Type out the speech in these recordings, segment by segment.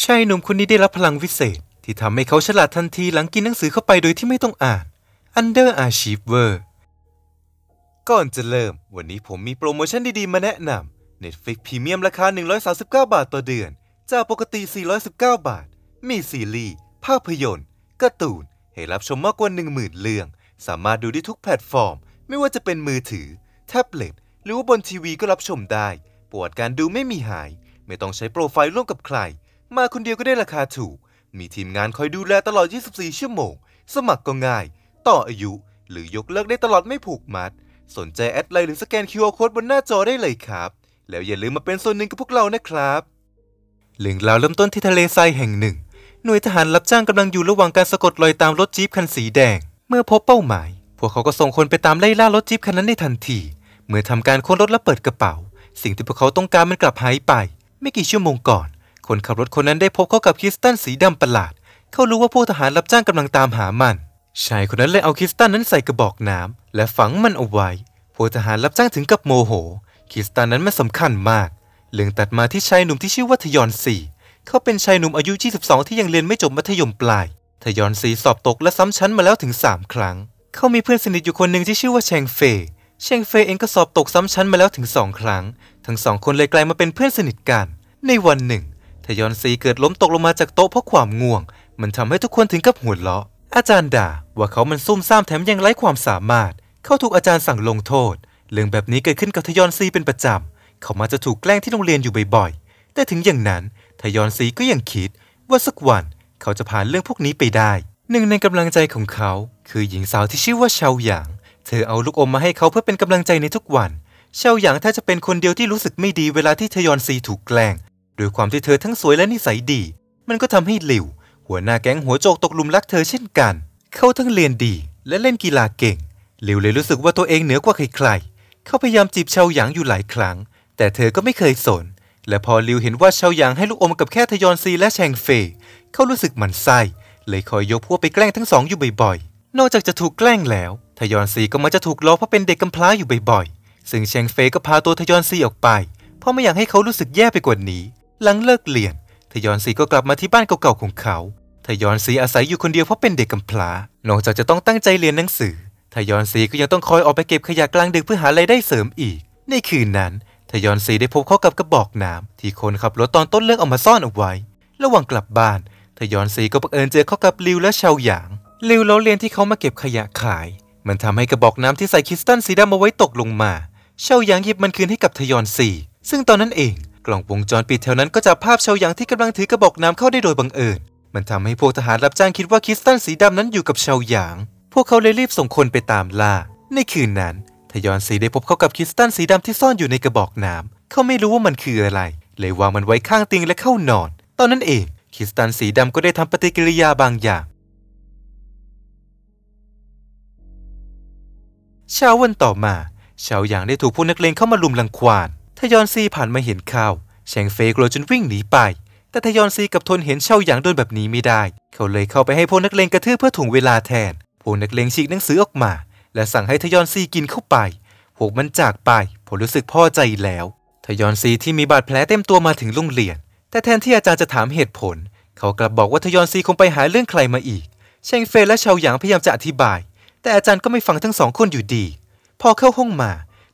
ชายหนุ่มคนนี้ได้รับพลังวิเศษที่ทำให้เขาฉลาดทันทีหลังกินหนังสือเข้าไปโดยที่ไม่ต้องอ่าน Under Achiever ก่อนจะเริ่ม วันนี้ผมมีโปรโมชั่นดีๆมาแนะนำ Netflix Premium ราคา 139 บาทต่อเดือน จากปกติ 419 บาท มีซีรีส์ภาพยนตร์การ์ตูน ให้รับชมมากกว่า 10,000 เรื่อง สามารถดูได้ทุกแพลตฟอร์ม ไม่ว่าจะเป็นมือถือแท็บเล็ตหรือว่าบนทีวีก็รับชมได้ ปวดการดูไม่มีหาย ไม่ต้องใช้โปรไฟล์ร่วมกับใครมาคนเดียวก็ได้ราคาถูก มีทีมงานคอยดูแลตลอด 24 ชั่วโมง สมัครก็ง่าย ต่ออายุ หรือยกเลิกได้ตลอดไม่ผูกมัด สนใจแอดไลน์หรือสแกน QR Code บนหน้าจอได้เลยครับ แล้วอย่าลืมมาเป็นส่วนหนึ่งกับพวกเรานะครับ เรื่องราวเริ่มต้นที่ทะเลทรายแห่งหนึ่ง หน่วยทหารรับจ้างกำลังอยู่ระหว่างการสะกดรอยตามรถจี๊ปคันสีแดง เมื่อพบเป้าหมาย พวกเขาก็ส่งคนไปตามไล่ล่ารถจี๊ปคันนั้นในทันที เมื่อทำการค้นรถและเปิดกระเป๋า สิ่งที่พวกเขาต้องการมันกลับหายไป ไม่กี่ชั่วโมงก่อนคนขับรถคนนั้นได้พบเข้ากับคริสตันสีดำประหลาด เขารู้ว่าพวกทหารรับจ้างกำลังตามหามัน ชายคนนั้นเลยเอาคริสตันนั้นใส่กระบอกน้ำและฝังมันเอาไว้พวกทหารรับจ้างถึงกับโมโห คริสตันนั้นไม่สสำคัญมาก เรื่องตัดมาที่ชายหนุ่มที่ชื่อว่าทยอนสีเขาเป็นชายหนุ่มอายุ22ที่ยังเรียนไม่จบมัธยมปลายทยอนสีสอบตกและซ้ำชั้นมาแล้วถึง 3 ครั้ง เขามีเพื่อนสนิทอยู่คนหนึ่งที่ชื่อว่าเชงเฟยเชงเฟยเองก็สอบตกซ้ำชั้นมาแล้วถึงสองครั้ง ทั้งสองคนเลยกลายมาเป็นเพื่อนสนิทกันในวันหนึ่งทยอนซีเกิดล้มตกลงมาจากโต๊ะเพราะความง่วง มันทำให้ทุกคนถึงกับหัวเราะ อาจารย์ด่าว่าเขามันซุ่มซ่ามแถมยังไร้ความสามารถ เขาถูกอาจารย์สั่งลงโทษ เรื่องแบบนี้เกิดขึ้นกับทยอนซีเป็นประจำ เขามาจะถูกแกล้งที่โรงเรียนอยู่บ่อยๆ แต่ถึงอย่างนั้นทยอนซีก็ยังคิดว่าสักวันเขาจะผ่านเรื่องพวกนี้ไปได้ หนึ่งในกำลังใจของเขาคือหญิงสาวที่ชื่อว่าเชาหยาง เธอเอาลูกอมมาให้เขาเพื่อเป็นกำลังใจในทุกวัน เชาหยางแทบจะเป็นคนเดียวที่รู้สึกไม่ดีเวลาที่ทยอนซีถูกแกล้งด้วยความที่เธอทั้งสวยและนิสัยดี มันก็ทำให้หลิว หัวหน้าแก๊งหัวโจกตกหลุมรักเธอเช่นกัน เขาทั้งเรียนดีและเล่นกีฬาเก่ง หลิวเลยรู้สึกว่าตัวเองเหนือกว่าใครๆ เขาพยายามจีบชาวหยางอยู่หลายครั้ง แต่เธอก็ไม่เคยสน และพอหลิวเห็นว่าชาวหยางให้ลูกอมกับแค่ทยอนซีและแชงเฟยเขารู้สึกหมันไส้ เลยคอยยกพวกไปแกล้งทั้งสองอยู่บ่อย ๆ นอกจากจะถูกแกล้งแล้วทยอนซีก็มักจะถูกล้อเพราะเป็นเด็กกำพร้าอยู่บ่อยๆ ซึ่งแชงเฟยก็พาตัวทยอนซีออกไป เพราะไม่อยากให้เขารู้สึกแย่ไปกว่านี้หลังเลิกเรียน ทยอนซีก็กลับมาที่บ้านเก่าๆของเขา ทยอนซีอาศัยอยู่คนเดียวเพราะเป็นเด็กกำพร้านอกจากจะต้องตั้งใจเรียนหนังสือ ทยอนซีก็ยังต้องคอยออกไปเก็บขยะกลางดึกเพื่อหารายได้เสริมอีกในคืนนั้นทยอนซีได้พบเข้ากับกระบอกน้ำ ที่คนขับรถตอนต้นเรื่องเอามาซ่อนเอาไว้ ระหว่างกลับบ้าน ทยอนซีก็บังเอิญเจอเข้ากับลิวและชาวหยางลิวล้อเลียนที่เขามาเก็บขยะขาย มันทำให้กระบอกน้ำที่ใส่คริสตัลสีดำมาไว้ตกลงมาชาวหยางหยิบมันคืนให้กับทยอนซีซึ่งตอนนั้นเองกล่องวงจรปิดแถวนั้นก็จับภาพชาวหยางที่กำลังถือกระบอกน้ำเข้าได้โดยบังเอิญ มันทำให้พวกทหารรับจ้างคิดว่าคริสตันสีดำนั้นอยู่กับชาวหยาง พวกเขาเลยรีบส่งคนไปตามล่า ในคืนนั้น ทยอนสีได้พบเข้ากับ คริสตันสีดำที่ซ่อนอยู่ในกระบอกน้ำ เขาไม่รู้ว่ามันคืออะไร เลยวางมันไว้ข้างเตียงและเข้านอน ตอนนั้นเองคริสตันสีดำก็ได้ทำปฏิกิริยาบางอย่างเช้าวันต่อมาชาวหยางได้ถูกพวกนักเลงเข้ามาลุมลังควานทยอนซีผ่านมาเห็นข่าวีชงเฟยกลัวจนวิ่งหนีไป แต่ทยอนซีกับทนเห็นเช่าหยางโดนแบบนี้ไม่ได้ เขาเลยเข้าไปให้พวกนักเลงกระทืบเพื่อถ่วงเวลาแทน พวกนักเลงฉีกหนังสือออกมา และสั่งให้ทยอนซีกินเข้าไป พวกมันจากไปผมรู้สึกพ่อใจแล้วทยอนซีที่มีบาดแผลเต็มตัวมาถึงโรงเรียน แต่แทนที่อาจารย์จะถามเหตุผล เขากลับบอกว่าทยอนซีคงไปหาเรื่องใครมาอีกเชงเฟยและเชาหยางพยายามจะอธิบาย แต่อาจารย์ก็ไม่ฟังทั้งสองคนอยู่ดีพอเข้าห้องมา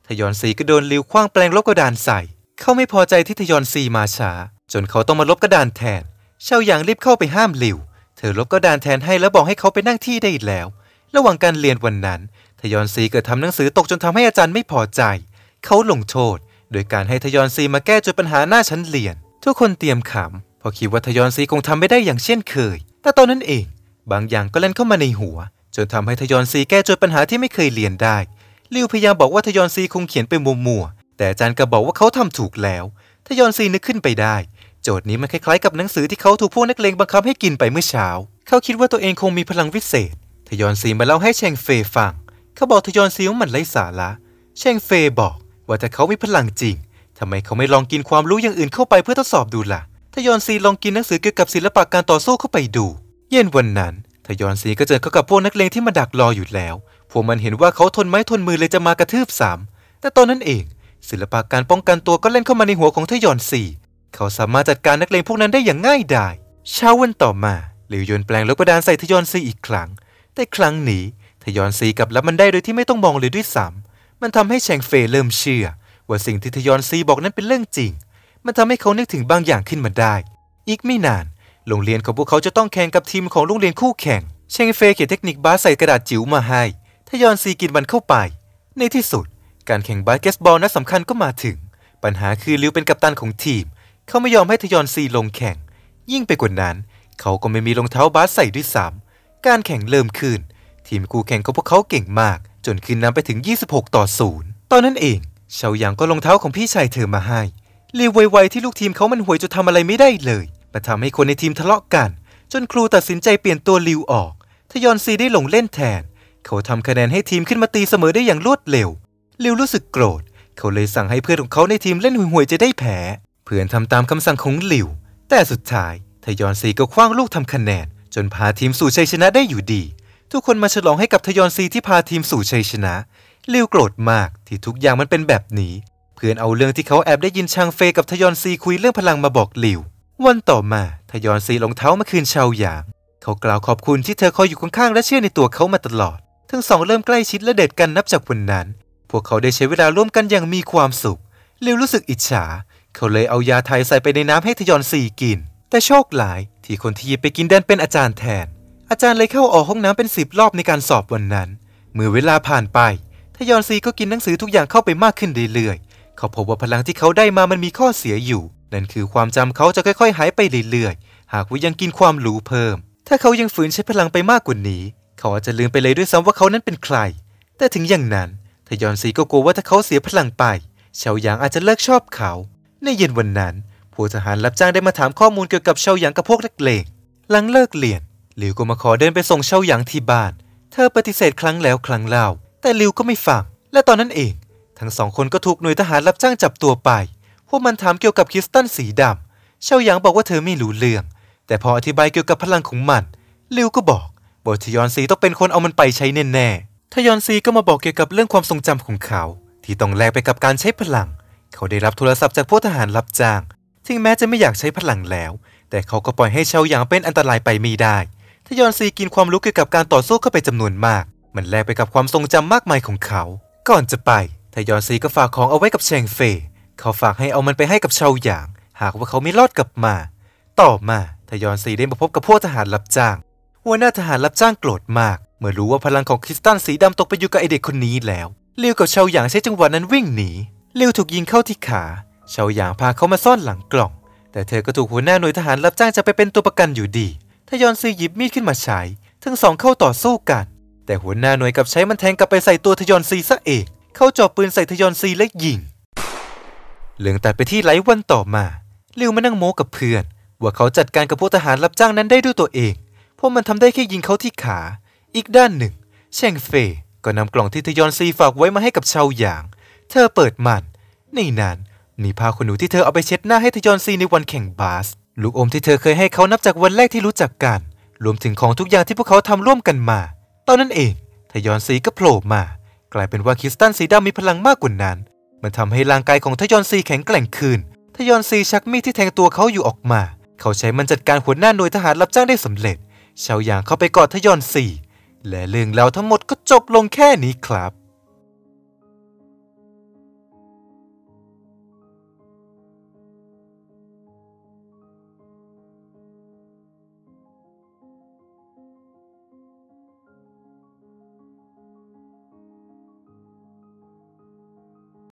ทยอนซีก็โดนลิวคว้างแปลงลบกระดานใส่ เขาไม่พอใจที่ทยอนซีมาช้าจนเขาต้องมาลบกระดานแทนเชาหยางรีบเข้าไปห้ามลิว เธอลบกระดานแทนให้แล้วบอกให้เขาไปนั่งที่ได้อีกแล้ว ระหว่างการเรียนวันนั้นทยอนซีเกิดทำหนังสือตกจนทำให้อาจารย์ไม่พอใจ เขาลงโทษโดยการให้ทยอนซีมาแก้จุดปัญหาหน้าชั้นเรียน ทุกคนเตรียมขำเพราะคิดว่าทยอนซีคงทำไม่ได้อย่างเช่นเคย แต่ตอนนั้นเอง บางอย่างก็เล่นเข้ามาในหัว จนทำให้ทยอนซีแก้จุดปัญหาที่ไม่เคยเรียนได้ลิวพยายามบอกว่าทยอนซีคงเขียนไปมัวๆแต่อาจารย์ก็บอกว่าเขาทำถูกแล้ว ทยอนซีนึกขึ้นไปได้ โจทย์นี้มันคล้ายๆ กับหนังสือที่เขาถูกพวกนักเลงบังคับให้กินไปเมื่อเช้า เขาคิดว่าตัวเองคงมีพลังวิเศษทยอนซีมาเล่าให้เชงเฟยฟัง เขาบอกทยอนซีว่ามันไร้สาระเชงเฟยบอกว่าถ้าเขามีพลังจริง ทำไมเขาไม่ลองกินความรู้อย่างอื่นเข้าไปเพื่อทดสอบดูละ่ะทยอนซีลองกินหนังสือเกี่ยวกับศิลปะการต่อสู้เข้าไปดู เย็นวันนั้นทยอนซีก็เจอเขากับพวกนักเลงที่มาดักรออยู่แล้วพวกมันเห็นว่าเขาทนไม้ทนมือเลยจะมากระทืบสาม แต่ตอนนั้นเอง ศิลปะการป้องกันตัวก็เล่นเข้ามาในหัวของทยอนสี่เขาสามารถจัดการนักเลงพวกนั้นได้อย่างง่ายดายเช้าวันต่อมาหลิวยนแปลงลูกระดานใส่ทยอนซีอีกครั้งแต่ครั้งนี้ทยอนซีกลับรับมันได้โดยที่ไม่ต้องมองเลยด้วยซ้ำมันทำให้แชงเฟยเริ่มเชื่อ ว่าสิ่งที่ทยอนซีบอกนั้นเป็นเรื่องจริง มันทำให้เขานึกถึงบางอย่างขึ้นมาได้ อีกไม่นาน โรงเรียนของพวกเขาจะต้องแข่งกับทีมของโรงเรียนคู่แข่งแชงเฟยเขียนเทคนิคบาสใส่กระดาษจิ๋วมาให้ถยอนซีกินมันเข้าไป ในที่สุด การแข่งบาสเกตบอลนัดสำคัญก็มาถึง ปัญหาคือลิวเป็นกัปตันของทีม เขาไม่ยอมให้ทยอนซีลงแข่ง ยิ่งไปกว่านั้น เขาก็ไม่มีรองเท้าบาสใส่ด้วยซ้ำการแข่งเริ่มขึ้น ทีมคู่แข่งของพวกเขาเก่งมาก จนขึ้นนำไปถึง 26 ต่อ 0 ตอนนั้นเองเฉาหยางก็รองเท้าของพี่ชายเธอมาให้ลวไวๆที่ลูกทีมเขามันห่วยจนทำอะไรไม่ได้เลยมาทำให้คนในทีมทะเลาะกัน จนครูตัดสินใจเปลี่ยนตัวลิวออกทยอนซีได้ลงเล่นแทนเขาทำคะแนนให้ทีมขึ้นมาตีเสมอได้อย่างรวดเร็วลิวรู้สึกโกรธ เขาเลยสั่งให้เพื่อนของเขาในทีมเล่นห่วยๆจะได้แพ้ เพื่อนทำตามคำสั่งของลิวแต่สุดท้ายทยอนซีก็คว้างลูกทำคะแนน จนพาทีมสู่ชัยชนะได้อยู่ดี ทุกคนมาฉลองให้กับทยอนซีที่พาทีมสู่ชัยชนะลิวโกรธมากที่ทุกอย่างมันเป็นแบบนี้ เพื่อนเอาเรื่องที่เขาแอบได้ยินชางเฟยกับทยอนซี คุยเรื่องพลังมาบอกลิววันต่อมาทยอนซีลงเท้ามาคืนชาวหยาง เขากล่าวขอบคุณที่เธอคอยอยู่ข้างๆและเชื่อในตัวเขามาตลอดทั้งสองเริ่มใกล้ชิดและเดทกันนับจากวันนั้น พวกเขาได้ใช้เวลาร่วมกันอย่างมีความสุข เลวรู้สึกอิจฉา เขาเลยเอายาไทยใส่ไปในน้ำให้ทยอนสี่กิน แต่โชคหลายที่คนที่ไปกินดันเป็นอาจารย์แทน อาจารย์เลยเข้าออกห้องน้ำเป็นสิบรอบในการสอบวันนั้น เมื่อเวลาผ่านไป ทยอนซีก็กินหนังสือทุกอย่างเข้าไปมากขึ้นเรื่อยๆ เขาพบว่าพลังที่เขาได้มามันมีข้อเสียอยู่นั่นคือความจำเขาจะค่อยๆหายไปเรื่อยๆ หากว่ายังกินความรู้เพิ่ม ถ้าเขายังฝืนใช้พลังไปมากกว่านี้เขาอาจจะลืมไปเลยด้วยซ้ำว่าเขานั้นเป็นใคร แต่ถึงอย่างนั้นทยอนซีก็กลัวว่าถ้าเขาเสียพลังไปเฉาหยางอาจจะเลิกชอบเขา ในเย็นวันนั้น ผู้ทหารรับจ้างได้มาถามข้อมูลเกี่ยวกับเฉาหยางกับพวกนักเลงหลังเลิกเรียนหลิวก็มาขอเดินไปส่งเฉาหยางที่บ้านเธอปฏิเสธครั้งแล้วครั้งเล่าแต่หลิวก็ไม่ฟังและตอนนั้นเอง ทั้งสองคนก็ถูกหน่วยทหารรับจ้างจับตัวไปพวกมันถามเกี่ยวกับคริสตันสีดำเฉาหยางบอกว่าเธอไม่รู้เรื่องแต่พออธิบายเกี่ยวกับพลังของมันลิวก็บอกบทที่ยอนซีต้องเป็นคนเอามันไปใช้แน่ๆทายอนซีก็มาบอกเกี่ยวกับเรื่องความทรงจำของเขา ที่ต้องแลกไปกับการใช้พลัง เขาได้รับโทรศัพท์จากพวกทหารรับจ้าง ถึงแม้จะไม่อยากใช้พลังแล้ว แต่เขาก็ปล่อยให้ชาวหยางเป็นอันตรายไปไม่ได้ทายอนซีกินความรู้เกี่ยวกับการต่อสู้เข้าไปจำนวนมาก มันแลกไปกับความทรงจำมากมายของเขา ก่อนจะไปทยอนซีก็ฝากของเอาไว้กับเชงเฟยเขาฝากให้เอามันไปให้กับชาวหยาง หากว่าเขาไม่รอดกลับมา ต่อมาทยอนซีได้มาพบกับพวกทหารรับจ้างหัวหน้าทหารรับจ้างโกรธมาก เมื่อรู้ว่าพลังของคริสตันสีดำตกไปอยู่กับไอเด็กคนนี้แล้วเลียวกับชาวหยางใช้จังหวะนั้นวิ่งหนีเลียวถูกยิงเข้าที่ขา ชาวหยางพาเขามาซ่อนหลังกล่อง แต่เธอก็ถูกหัวหน้าหน่วยทหารรับจ้างจะไปเป็นตัวประกันอยู่ดีทยอนซีหยิบมีดขึ้นมาใช้ ทั้งสองเข้าต่อสู้กัน แต่หัวหน้าหน่วยกับใช้มันแทงกลับไปใส่ตัวทยอนซีซะเอง เข้าจ่อปืนใส่ทยอนซีและยิง เหลืองตัดไปที่ไหลวันต่อมาเลียวมานั่งโม้กับเพื่อนว่าเขาจัดการกับพวกทหารรับจ้างนั้นได้ด้วยตัวเองเพราะมันทำได้แค่ยิงเขาที่ขา อีกด้านหนึ่งเชงเฟยก็นำกล่องที่ทยอนซีฝากไว้มาให้กับเชาหยาง เธอเปิดมัน ในนั้น มีผ้าขนหนูที่เธอเอาไปเช็ดหน้าให้ทยอนซีในวันแข่งบาส ลูกอมที่เธอเคยให้เขานับจากวันแรกที่รู้จักกัน รวมถึงของทุกอย่างที่พวกเขาทำร่วมกันมา ตอนนั้นเองทยอนซีก็โผล่มา กลายเป็นว่าคริสตันสีดำมีพลังมากกว่านั้น มันทำให้ร่างกายของทยอนซีแข็งแกร่งขึ้นทยอนซีชักมีดที่แทงตัวเขาอยู่ออกมา เขาใช้มันจัดการหัวหน้าหน่วยทหารรับจ้างได้สำเร็จชาวยางเข้าไปกอดทยอนสี่และเรื่อง่าวทั้งหมดก็จบลงแค่นี้ครับ